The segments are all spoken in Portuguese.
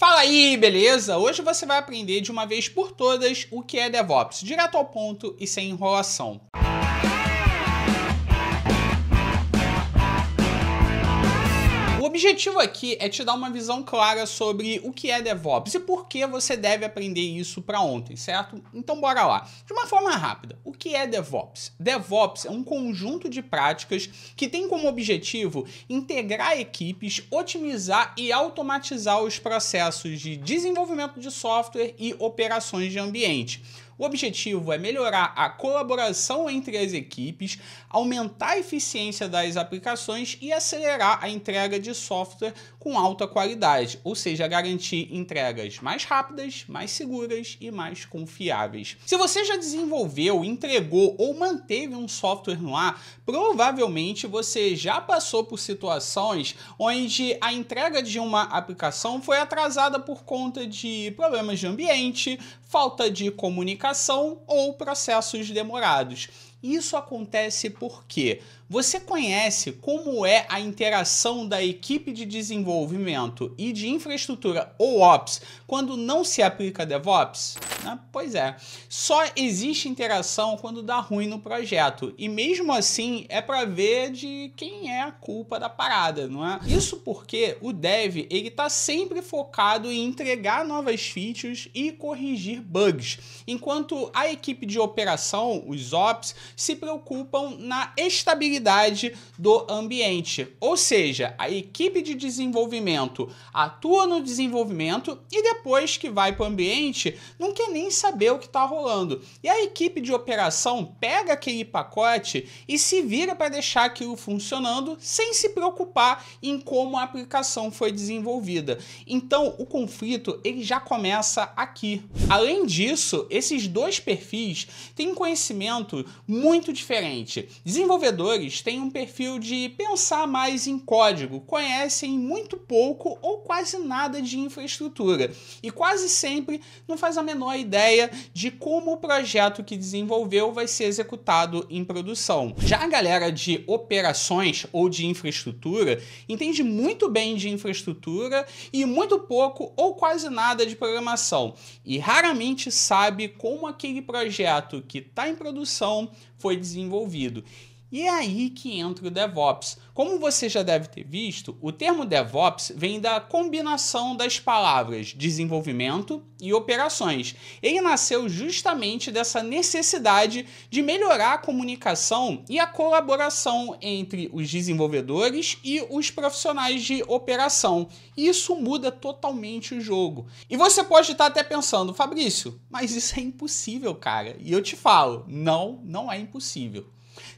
Fala aí, beleza? Hoje você vai aprender de uma vez por todas o que é DevOps, direto ao ponto e sem enrolação. objetivo aqui é te dar uma visão clara sobre o que é DevOps e por que você deve aprender isso para ontem, certo? Então bora lá. De uma forma rápida, o que é DevOps? DevOps é um conjunto de práticas que tem como objetivo integrar equipes, otimizar e automatizar os processos de desenvolvimento de software e operações de ambiente. O objetivo é melhorar a colaboração entre as equipes, aumentar a eficiência das aplicações e acelerar a entrega de software com alta qualidade, ou seja, garantir entregas mais rápidas, mais seguras e mais confiáveis. Se você já desenvolveu, entregou ou manteve um software no ar, provavelmente você já passou por situações onde a entrega de uma aplicação foi atrasada por conta de problemas de ambiente, falta de comunicação recuperação ou processos demorados. Isso acontece porque você conhece como é a interação da equipe de desenvolvimento e de infraestrutura ou ops quando não se aplica DevOps? Ah, pois é, só existe interação quando dá ruim no projeto e mesmo assim é para ver de quem é a culpa da parada, não é? Isso porque o Dev ele está sempre focado em entregar novas features e corrigir bugs, enquanto a equipe de operação, os ops, se preocupam na estabilidade produtividade do ambiente. Ou seja, a equipe de desenvolvimento atua no desenvolvimento e depois que vai para o ambiente não quer nem saber o que está rolando. E a equipe de operação pega aquele pacote e se vira para deixar aquilo funcionando sem se preocupar em como a aplicação foi desenvolvida. Então o conflito ele já começa aqui. Além disso, esses dois perfis têm conhecimento muito diferente. Desenvolvedores vocês têm um perfil de pensar mais em código, conhecem muito pouco ou quase nada de infraestrutura e quase sempre não faz a menor ideia de como o projeto que desenvolveu vai ser executado em produção. Já a galera de operações ou de infraestrutura entende muito bem de infraestrutura e muito pouco ou quase nada de programação e raramente sabe como aquele projeto que está em produção foi desenvolvido. E é aí que entra o DevOps. Como você já deve ter visto, o termo DevOps vem da combinação das palavras desenvolvimento e operações. Ele nasceu justamente dessa necessidade de melhorar a comunicação e a colaboração entre os desenvolvedores e os profissionais de operação. Isso muda totalmente o jogo. E você pode estar até pensando, Fabrício, mas isso é impossível, cara. E eu te falo, não, não é impossível.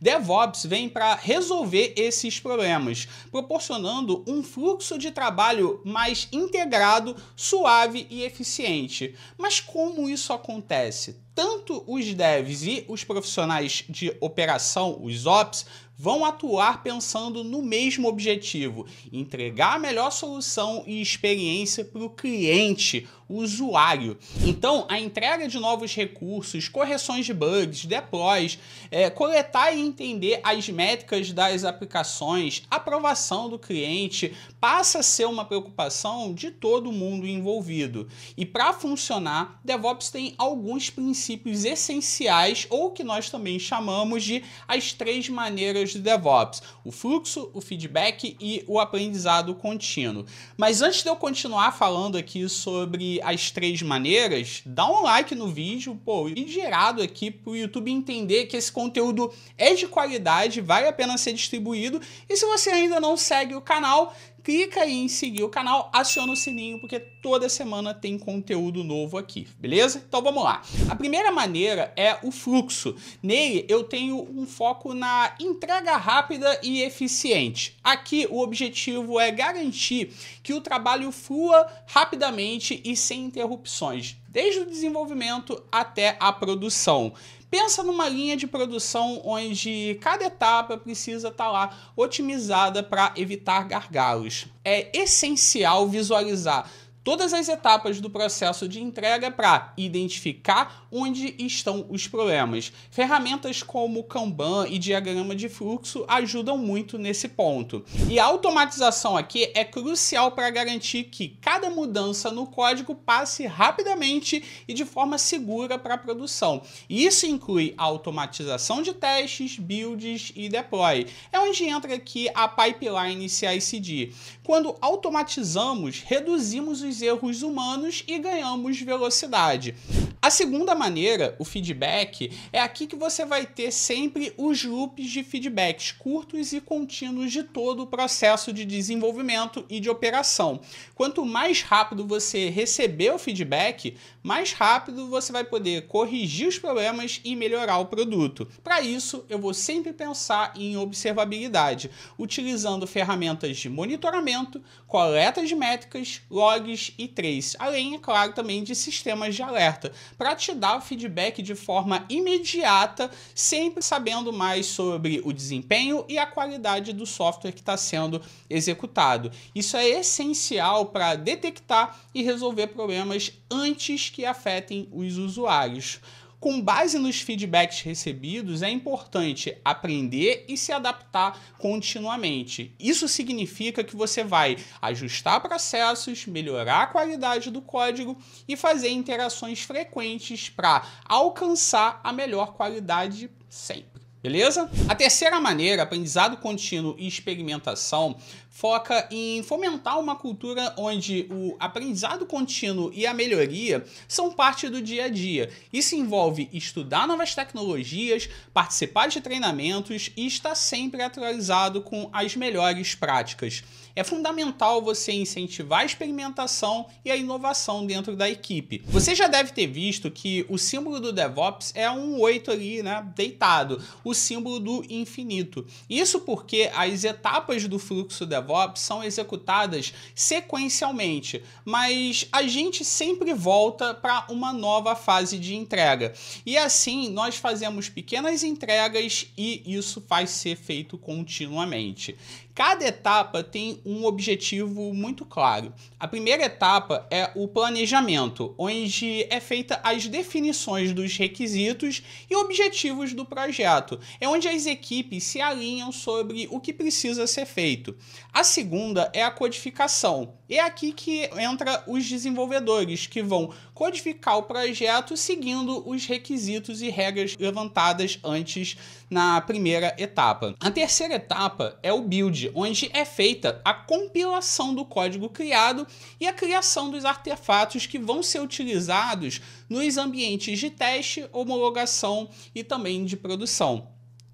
DevOps vem para resolver esses problemas, proporcionando um fluxo de trabalho mais integrado, suave e eficiente. Mas como isso acontece? Tanto os devs e os profissionais de operação, os ops, vão atuar pensando no mesmo objetivo: entregar a melhor solução e experiência para o cliente, o usuário. Então, a entrega de novos recursos, correções de bugs, deploys, é, coletar e entender as métricas das aplicações, aprovação do cliente, passa a ser uma preocupação de todo mundo envolvido. E para funcionar, DevOps tem alguns princípios essenciais, ou que nós também chamamos de as três maneiras de DevOps: o fluxo, o feedback e o aprendizado contínuo. Mas antes de eu continuar falando aqui sobre as três maneiras, dá um like no vídeo, pô, e gerado aqui para o YouTube entender que esse conteúdo é de qualidade, vale a pena ser distribuído. E se você ainda não segue o canal, clica aí em seguir o canal, aciona o sininho, porque toda semana tem conteúdo novo aqui, beleza? Então vamos lá. A primeira maneira é o fluxo. Nele eu tenho um foco na entrega rápida e eficiente. Aqui o objetivo é garantir que o trabalho flua rapidamente e sem interrupções, desde o desenvolvimento até a produção. Pensa numa linha de produção onde cada etapa precisa estar tá lá otimizada para evitar gargalos. É essencial visualizar todas as etapas do processo de entrega para identificar onde estão os problemas. Ferramentas como Kanban e diagrama de fluxo ajudam muito nesse ponto. E a automatização aqui é crucial para garantir que cada mudança no código passe rapidamente e de forma segura para a produção. isso inclui a automatização de testes, builds e deploy. É onde entra aqui a pipeline CI/CD. Quando automatizamos, reduzimos os os erros humanos e ganhamos velocidade. A segunda maneira, o feedback, é aqui que você vai ter sempre os loops de feedbacks curtos e contínuos de todo o processo de desenvolvimento e de operação. Quanto mais rápido você receber o feedback, mais rápido você vai poder corrigir os problemas e melhorar o produto. Para isso, eu vou sempre pensar em observabilidade, utilizando ferramentas de monitoramento, coleta de métricas, logs e trace, além, é claro, também de sistemas de alerta para te dar feedback de forma imediata, sempre sabendo mais sobre o desempenho e a qualidade do software que está sendo executado. Isso é essencial para detectar e resolver problemas antes que afetem os usuários. Com base nos feedbacks recebidos, é importante aprender e se adaptar continuamente. Isso significa que você vai ajustar processos, melhorar a qualidade do código e fazer interações frequentes para alcançar a melhor qualidade sempre. Beleza? A terceira maneira, aprendizado contínuo e experimentação, foca em fomentar uma cultura onde o aprendizado contínuo e a melhoria são parte do dia a dia. Isso envolve estudar novas tecnologias, participar de treinamentos e estar sempre atualizado com as melhores práticas. É fundamental você incentivar a experimentação e a inovação dentro da equipe. Você já deve ter visto que o símbolo do DevOps é um 8 ali, né, deitado, o símbolo do infinito. Isso porque as etapas do fluxo DevOps DevOps são executadas sequencialmente, mas a gente sempre volta para uma nova fase de entrega. E assim, nós fazemos pequenas entregas e isso vai ser feito continuamente. Cada etapa tem um objetivo muito claro. A primeira etapa é o planejamento, onde é feita as definições dos requisitos e objetivos do projeto. É onde as equipes se alinham sobre o que precisa ser feito. A segunda é a codificação, é aqui que entra os desenvolvedores, que vão codificar o projeto seguindo os requisitos e regras levantadas antes na primeira etapa. A terceira etapa é o build, onde é feita a compilação do código criado e a criação dos artefatos que vão ser utilizados nos ambientes de teste, homologação e também de produção.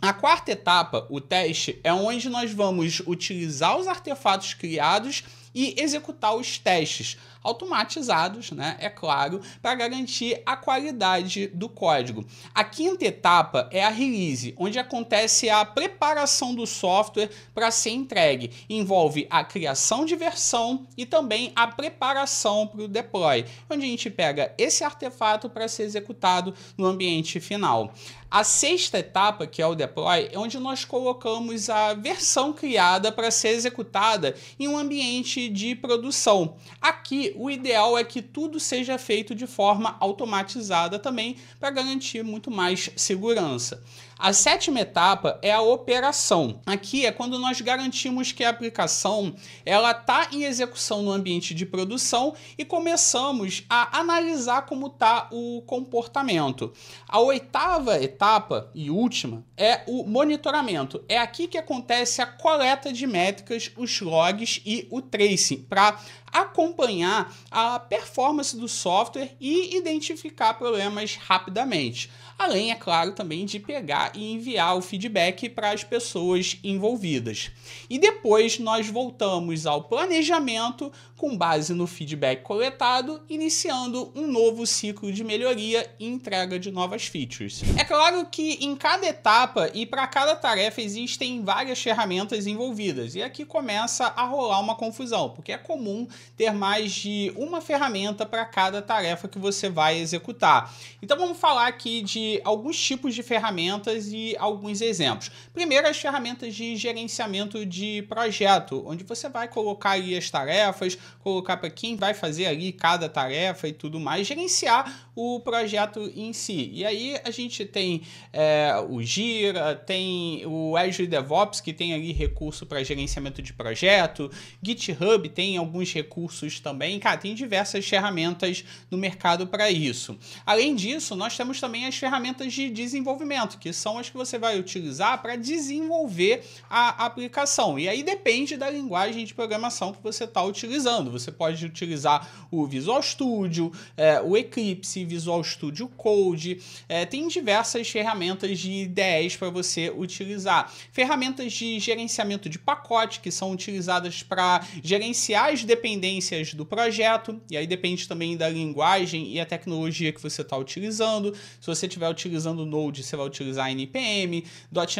A quarta etapa, o teste, é onde nós vamos utilizar os artefatos criados e executar os testes automatizados, né? É claro, para garantir a qualidade do código. A quinta etapa é a release, onde acontece a preparação do software para ser entregue. Envolve a criação de versão e também a preparação para o deploy, onde a gente pega esse artefato para ser executado no ambiente final. A sexta etapa, que é o deploy, é onde nós colocamos a versão criada para ser executada em um ambiente de produção. Aqui o ideal é que tudo seja feito de forma automatizada também para garantir muito mais segurança. A sétima etapa é a operação. Aqui é quando nós garantimos que a aplicação ela está em execução no ambiente de produção e começamos a analisar como está o comportamento. A oitava etapa e última é o monitoramento. É aqui que acontece a coleta de métricas, os logs e o tracing para acompanhar a performance do software e identificar problemas rapidamente além, é claro, também de pegar e enviar o feedback para as pessoas envolvidas. E depois nós voltamos ao planejamento com base no feedback coletado, iniciando um novo ciclo de melhoria e entrega de novas features. É claro que em cada etapa e para cada tarefa existem várias ferramentas envolvidas, e aqui começa a rolar uma confusão, porque é comum ter mais de uma ferramenta para cada tarefa que você vai executar. Então vamos falar aqui de alguns tipos de ferramentas e alguns exemplos. Primeiro, as ferramentas de gerenciamento de projeto, onde você vai colocar aí as tarefas, colocar para quem vai fazer ali cada tarefa e tudo mais, gerenciar o projeto em si. E aí a gente tem é, o Gira, tem o Azure DevOps, que tem ali recurso para gerenciamento de projeto, GitHub tem alguns recursos também, cara, tem diversas ferramentas no mercado para isso. Além disso, nós temos também as ferramentas ferramentas de desenvolvimento, que são as que você vai utilizar para desenvolver a aplicação. E aí depende da linguagem de programação que você está utilizando. Você pode utilizar o Visual Studio, é, o Eclipse, Visual Studio Code, é, tem diversas ferramentas de IDEs para você utilizar. Ferramentas de gerenciamento de pacote, que são utilizadas para gerenciar as dependências do projeto, e aí depende também da linguagem e a tecnologia que você está utilizando. Se você tiver vai utilizando o Node, você vai utilizar a NPM,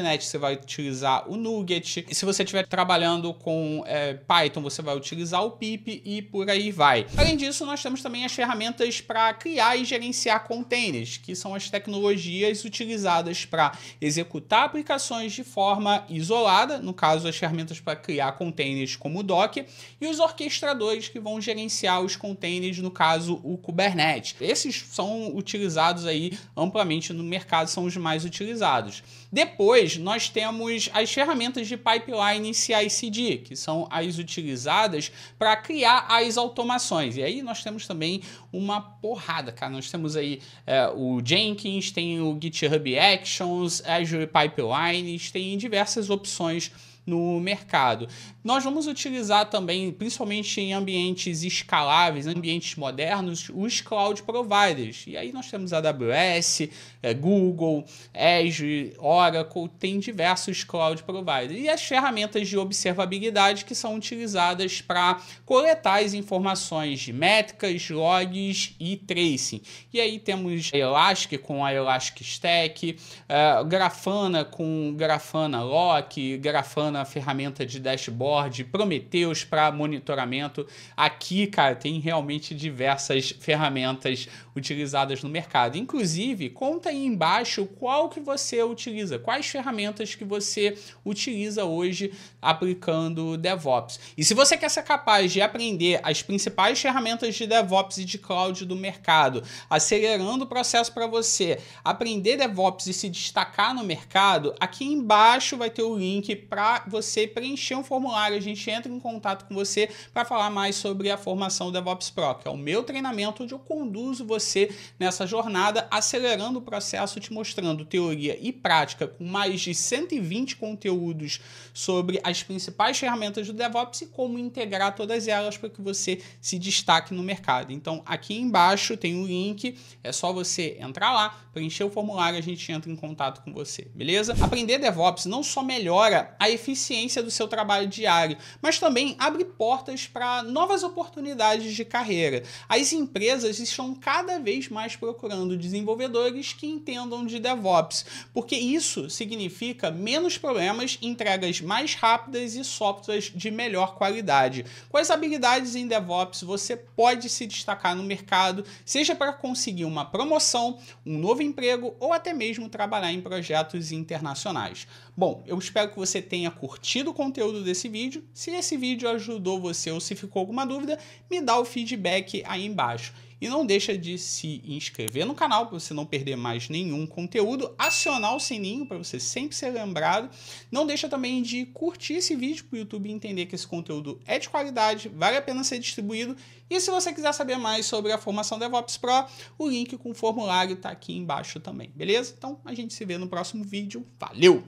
.NET você vai utilizar o Nugget, e se você estiver trabalhando com é, Python, você vai utilizar o pip e por aí vai. Além disso, nós temos também as ferramentas para criar e gerenciar containers, que são as tecnologias utilizadas para executar aplicações de forma isolada, no caso as ferramentas para criar containers como o Docker, e os orquestradores que vão gerenciar os containers, no caso o Kubernetes. Esses são utilizados aí amplamente no mercado são os mais utilizados. Depois, nós temos as ferramentas de pipeline CI/CD, que são as utilizadas para criar as automações. E aí nós temos também uma porrada, cara. Nós temos aí é, o Jenkins, tem o GitHub Actions, Azure Pipelines, tem diversas opções no mercado. Nós vamos utilizar também, principalmente em ambientes escaláveis, ambientes modernos, os cloud providers. E aí nós temos AWS, é, Google, Azure, Oracle, tem diversos cloud providers. E as ferramentas de observabilidade que são utilizadas para coletar as informações de métricas, logs e tracing. E aí temos Elastic com a Elastic Stack, é, Grafana com Grafana Lock, Grafana ferramenta de dashboard, Prometheus para monitoramento. Aqui, cara, tem realmente diversas ferramentas utilizadas no mercado. Inclusive, conta aí embaixo qual que você utiliza, quais ferramentas que você utiliza hoje aplicando DevOps. E se você quer ser capaz de aprender as principais ferramentas de DevOps e de cloud do mercado, acelerando o processo para você aprender DevOps e se destacar no mercado, aqui embaixo vai ter o link para você preencher um formulário. A gente entra em contato com você para falar mais sobre a formação DevOps Pro, que é o meu treinamento onde eu conduzo você nessa jornada, acelerando o processo, te mostrando teoria e prática com mais de 120 conteúdos sobre as principais ferramentas do DevOps e como integrar todas elas para que você se destaque no mercado. Então, aqui embaixo tem o um link, é só você entrar lá, preencher o formulário, a gente entra em contato com você, beleza? Aprender DevOps não só melhora a eficiência eficiência do seu trabalho diário, mas também abre portas para novas oportunidades de carreira. As empresas estão cada vez mais procurando desenvolvedores que entendam de DevOps, porque isso significa menos problemas, entregas mais rápidas e softwares de melhor qualidade. Com as habilidades em DevOps, você pode se destacar no mercado, seja para conseguir uma promoção, um novo emprego ou até mesmo trabalhar em projetos internacionais. Bom, eu espero que você tenha curtido curtido o conteúdo desse vídeo. Se esse vídeo ajudou você ou se ficou alguma dúvida, me dá o feedback aí embaixo. E não deixa de se inscrever no canal para você não perder mais nenhum conteúdo, acionar o sininho para você sempre ser lembrado. Não deixa também de curtir esse vídeo para o YouTube entender que esse conteúdo é de qualidade, vale a pena ser distribuído. E se você quiser saber mais sobre a formação DevOps Pro, o link com o formulário está aqui embaixo também, beleza? Então a gente se vê no próximo vídeo. Valeu!